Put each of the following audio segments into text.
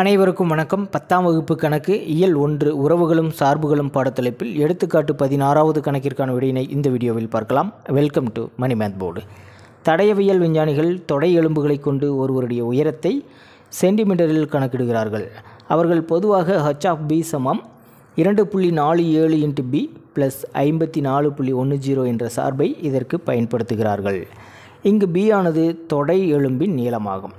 அனைவருக்கும் வணக்கம் பத்தாம் வகுப்பு கணக்கு இயல் ஒன்று உறவுகளும் சார்புகளும் பாடத்தலைப்பில் எடுத்துக்காட்டு பதினாறாவது கணக்கிற்கான விடையினை இந்த வீடியோவில் பார்க்கலாம் welcome to Mani math board தடையவியல் விஞ்ஞானிகள் தொடை எலும்புகளை கொண்டு ஒருவருடைய உயரத்தை சென்டிமீட்டரில் கணக்கிடுகிறார்கள் அவர்கள் பொதுவாக ஹச் ஆஃப் பி சமம் இரண்டு புள்ளி நாலு ஏழு இன்ட்டு பி ப்ளஸ் ஐம்பத்தி நாலு புள்ளி ஒன்று ஜீரோ என்ற சார்பை இதற்கு பயன்படுத்துகிறார்கள் இங்கு பி ஆனது தொடை எலும்பின் நீளமாகும்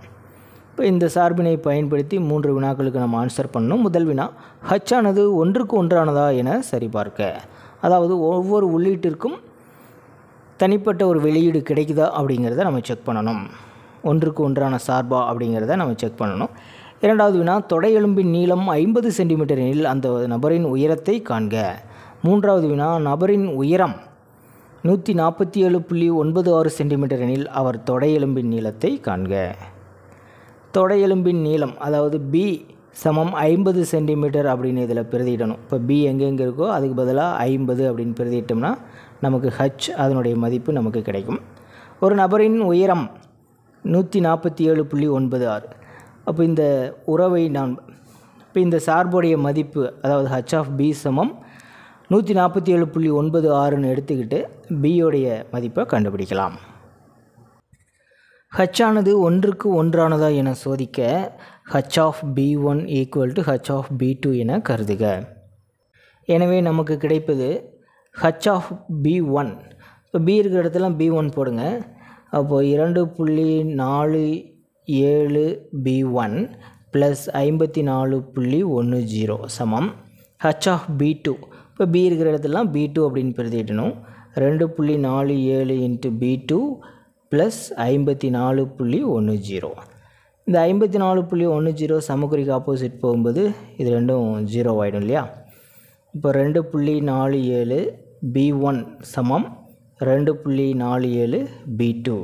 இப்போ இந்த சார்பினை பயன்படுத்தி மூன்று வினாக்களுக்கு நம்ம ஆன்சர் பண்ணணும் முதல் வினா ஹச்சானது ஒன்றுக்கு ஒன்றானதா என சரிபார்க்க அதாவது ஒவ்வொரு உள்ளீட்டிற்கும் தனிப்பட்ட ஒரு வெளியீடு கிடைக்குதா அப்படிங்கிறத நம்ம செக் பண்ணணும் ஒன்றுக்கு ஒன்றான சார்பா அப்படிங்கிறத நம்ம செக் பண்ணணும் இரண்டாவது வினா தொடை எலும்பின் நீளம் ஐம்பது சென்டிமீட்டர் எனில் அந்த நபரின் உயரத்தை காண்க மூன்றாவது வினா நபரின் உயரம் நூற்றி நாற்பத்தி ஏழு புள்ளி ஒன்பது ஆறு சென்டிமீட்டர் எனில் அவர் தொடை எலும்பின் நீளத்தை காண்க தொடை எலும்பின் நீளம் அதாவது பி சமம் ஐம்பது சென்டிமீட்டர் அப்படின்னு இதில் பிரதிடணும் இப்போ பி எங்கெங்கே இருக்கோ அதுக்கு பதிலாக ஐம்பது அப்படின்னு பிரதிட்டோம்னா நமக்கு ஹச் அதனுடைய மதிப்பு நமக்கு கிடைக்கும் ஒரு நபரின் உயரம் நூற்றி நாற்பத்தி ஏழு புள்ளி ஒன்பது ஆறு அப்போ இந்த உறவை நான் இப்போ இந்த சார்புடைய மதிப்பு அதாவது ஹச் ஆஃப் பி சமம் நூற்றி நாற்பத்தி ஏழு புள்ளி ஒன்பது ஆறுன்னு எடுத்துக்கிட்டு பியோடைய மதிப்பை கண்டுபிடிக்கலாம் ஹச்சானது ஒன்றுக்கு ஒன்றானதா என சோதிக்க H of P one equal to H of P two என கருதுக எனவே நமக்கு கிடைப்பது ஹச் ஆஃப் பி ஒன் இப்போ பி இருக்கிற இடத்துல பி ஒன் போடுங்க அப்போது இரண்டு புள்ளி நாலு ஏழு பி ஒன் ப்ளஸ் ஐம்பத்தி நாலு புள்ளி ஒன்று ஜீரோ சமம் ஹச் ஆஃப் பி டூ இப்போ பி இருக்கிற இடத்துலாம் பி டூ அப்படின்னு பிரதிட்டணும் ரெண்டு புள்ளி நாலு ஏழு இன்ட்டு பி டூ ப்ளஸ் ஐம்பத்தி நாலு புள்ளி ஒன்று ஜீரோ இந்த ஐம்பத்தி நாலு புள்ளி ஒன்று ஜீரோ சமக்குறிக்கு ஆப்போசிட் போகும்போது இது ரெண்டும் ஜீரோ ஆகிடும் இல்லையா இப்போ ரெண்டு புள்ளி நாலு ஏழு பி ஒன் சமம் ரெண்டு புள்ளி நாலு ஏழு பி டூ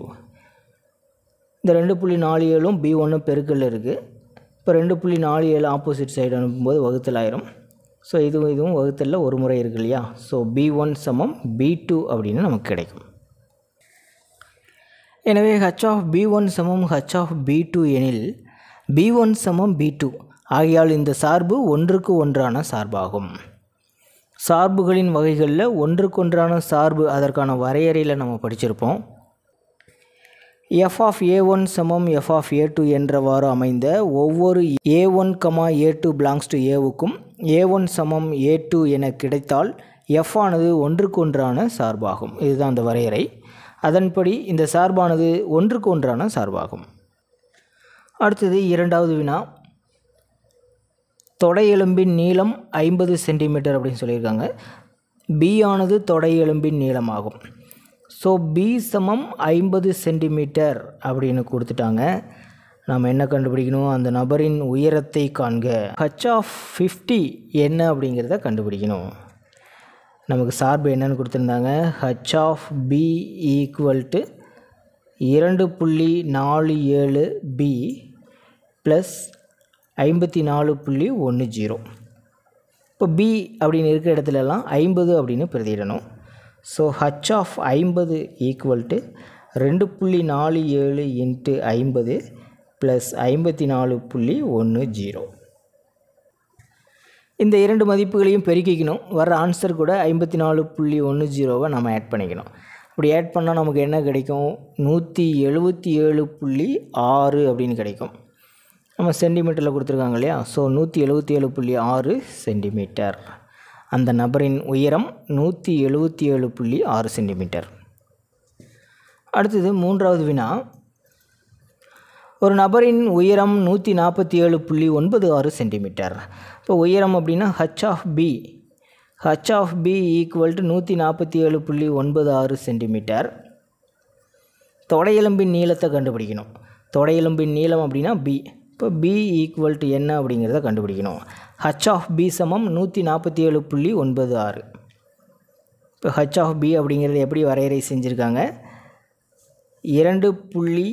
இந்த ரெண்டு புள்ளி நாலு ஏழும் பி ஒன்றும் பெருக்கல் இருக்குது இப்போ ரெண்டு புள்ளி நாலு ஏழு ஆப்போசிட் சைடு அனுப்பும்போது வகுத்தல் ஆயிரும் ஸோ இதுவும் இதுவும் வகுத்தலில் ஒரு முறை இருக்கு இல்லையா ஸோ பி ஒன் சமம் பி டூ அப்படின்னு நமக்கு கிடைக்கும் எனவே ஹச் ஆஃப் பி ஒன் சமம் ஹச் ஆஃப் பி டூ எனில் பி ஒன் சமம் பி டூ ஆகையால் இந்த சார்பு ஒன்றுக்கு ஒன்றான சார்பாகும் சார்புகளின் வகைகளில் ஒன்றுக்கொன்றான சார்பு அதற்கான வரையறையில் நம்ம படிச்சிருப்போம் எஃப் ஆஃப் ஏ ஒன் சமம் எஃப் ஆஃப் ஏ டூ என்றவாறு அமைந்த ஒவ்வொரு A one comma A two belongs to ஏவுக்கும் ஏ ஒன் சமம் ஏ டூ என கிடைத்தால் எஃப் ஆனது ஒன்றுக்கொன்றான சார்பாகும் இதுதான் அந்த வரையறை அதன்படி இந்த சார்பானது ஒன்றுக்கு ஒன்றான சார்பாகும் அடுத்தது இரண்டாவது வினா தொடையெலும்பின் நீளம் ஐம்பது சென்டிமீட்டர் அப்படின்னு சொல்லியிருக்காங்க பி ஆனது தொடையெலும்பின் நீளமாகும் ஸோ பி சமம் ஐம்பது சென்டிமீட்டர் அப்படின்னு கொடுத்துட்டாங்க நாம் என்ன கண்டுபிடிக்கணும் அந்த நபரின் உயரத்தை காண்க ஹச் ஆஃப் ஃபிஃப்டி என்ன அப்படிங்கிறத கண்டுபிடிக்கணும் நமக்கு சார்பு என்னென்னு கொடுத்துருந்தாங்க H of P equal to இரண்டு புள்ளி நாலு ஏழு பி ப்ளஸ் ஐம்பத்தி நாலு புள்ளி ஒன்று ஜீரோ இப்போ பி அப்படின்னு இருக்கிற இடத்துலலாம் ஐம்பது அப்படின்னு பிரதிடணும் ஸோ ஹச் ஆஃப் ஐம்பது ஈக்குவல் டு ரெண்டு புள்ளி நாலு ஏழு இன்ட்டு ஐம்பது ப்ளஸ் ஐம்பத்தி நாலு புள்ளி ஒன்று ஜீரோ இந்த இரண்டு மதிப்புகளையும் பெருக்கிக்கணும் வர ஆன்சர் கூட ஐம்பத்தி நாலு புள்ளி ஒன்று ஜீரோவை நம்ம ஆட் பண்ணிக்கணும் அப்படி ஆட் பண்ணால் நமக்கு என்ன கிடைக்கும் நூற்றி எழுபத்தி ஏழு புள்ளி ஆறு அப்படின்னு கிடைக்கும் நம்ம சென்டிமீட்டரில் கொடுத்துருக்காங்க இல்லையா ஸோ நூற்றி எழுபத்தி ஏழு புள்ளி ஆறு சென்டிமீட்டர் அந்த நபரின் உயரம் நூற்றி எழுபத்தி ஏழு புள்ளி ஆறு சென்டிமீட்டர் அடுத்தது மூன்றாவது வினா ஒரு நபரின் உயரம் நூற்றி நாற்பத்தி ஏழு புள்ளி ஒன்பது ஆறு சென்டிமீட்டர் இப்போ உயரம் அப்படின்னா H of P H of P equal to நூற்றி நாற்பத்தி ஏழு புள்ளி ஒன்பது ஆறு சென்டிமீட்டர் தொடையெலும்பின் நீளத்தை கண்டுபிடிக்கணும் தொடையெலும்பின் நீளம் அப்படின்னா பி இப்போ பி ஈக்குவல் டு என்ன அப்படிங்கிறத கண்டுபிடிக்கணும் ஹச் ஆஃப் பி சமம் நூற்றி நாற்பத்தி ஏழு புள்ளி ஒன்பது ஆறு இப்போ ஹச் ஆஃப் பி அப்படிங்கிறது எப்படி வரையறை செஞ்சுருக்காங்க இரண்டு புள்ளி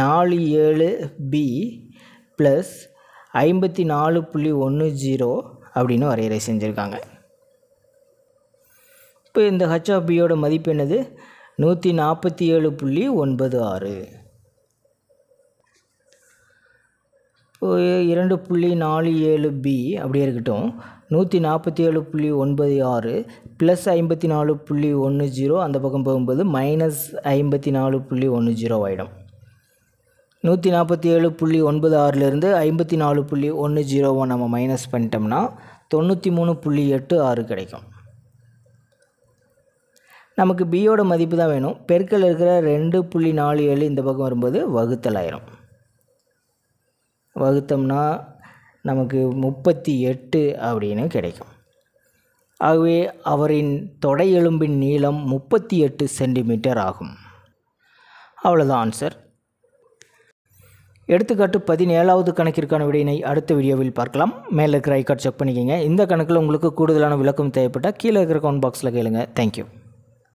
நாலு ஏழு பி ப்ளஸ் ஐம்பத்தி நாலு புள்ளி ஒன்று ஜீரோ அப்படின்னு வரையறை செஞ்சுருக்காங்க இப்போ இந்த ஹச்ஆபியோட மதிப்பு என்னது நூற்றி நாற்பத்தி ஏழு புள்ளி ஒன்பது ஆறு இரண்டு புள்ளி நாலு ஏழு பி அப்படியே இருக்கட்டும் நூற்றி நாற்பத்தி ஏழு புள்ளி ஒன்பது ஆறு ப்ளஸ் ஐம்பத்தி நாலு புள்ளி ஒன்று ஜீரோ அந்த பக்கம் போகும்போது மைனஸ் ஐம்பத்தி நாலு புள்ளி ஒன்று ஜீரோ ஆகிடும் நூற்றி நாற்பத்தி ஏழு புள்ளி ஒன்பது ஆறுலேருந்து ஐம்பத்தி நாலு புள்ளி ஒன்று ஜீரோ ஒன் நம்ம மைனஸ் பண்ணிட்டோம்னா தொண்ணூற்றி மூணு புள்ளி எட்டு ஆறு கிடைக்கும் நமக்கு பியோட மதிப்பு தான் வேணும் பெருக்கல் இருக்கிற ரெண்டு புள்ளி நாலு ஏழு இந்த பக்கம் வரும்போது வகுத்தல் ஆயிரும் வகுத்தோம்னா நமக்கு முப்பத்தி எட்டு அப்படின்னு கிடைக்கும் ஆகவே அவரின் தொடை எலும்பின் நீளம் முப்பத்தி எட்டு சென்டிமீட்டர் ஆகும் அவ்வளோதான் ஆன்சர் எடுத்துக்காட்டு பதினேழாவது கணக்கிற்கான விடையினை அடுத்த வீடியோவில் பார்க்கலாம் மேலே இருக்கிற ஐக்கார்ட் செக் பண்ணிக்கோங்க இந்த கணக்கில் உங்களுக்கு கூடுதலான விளக்கம் தேவைப்பட்டால் கீழே இருக்கிற கவுண்ட் பாக்ஸில் கேளுங்க தேங்க்யூ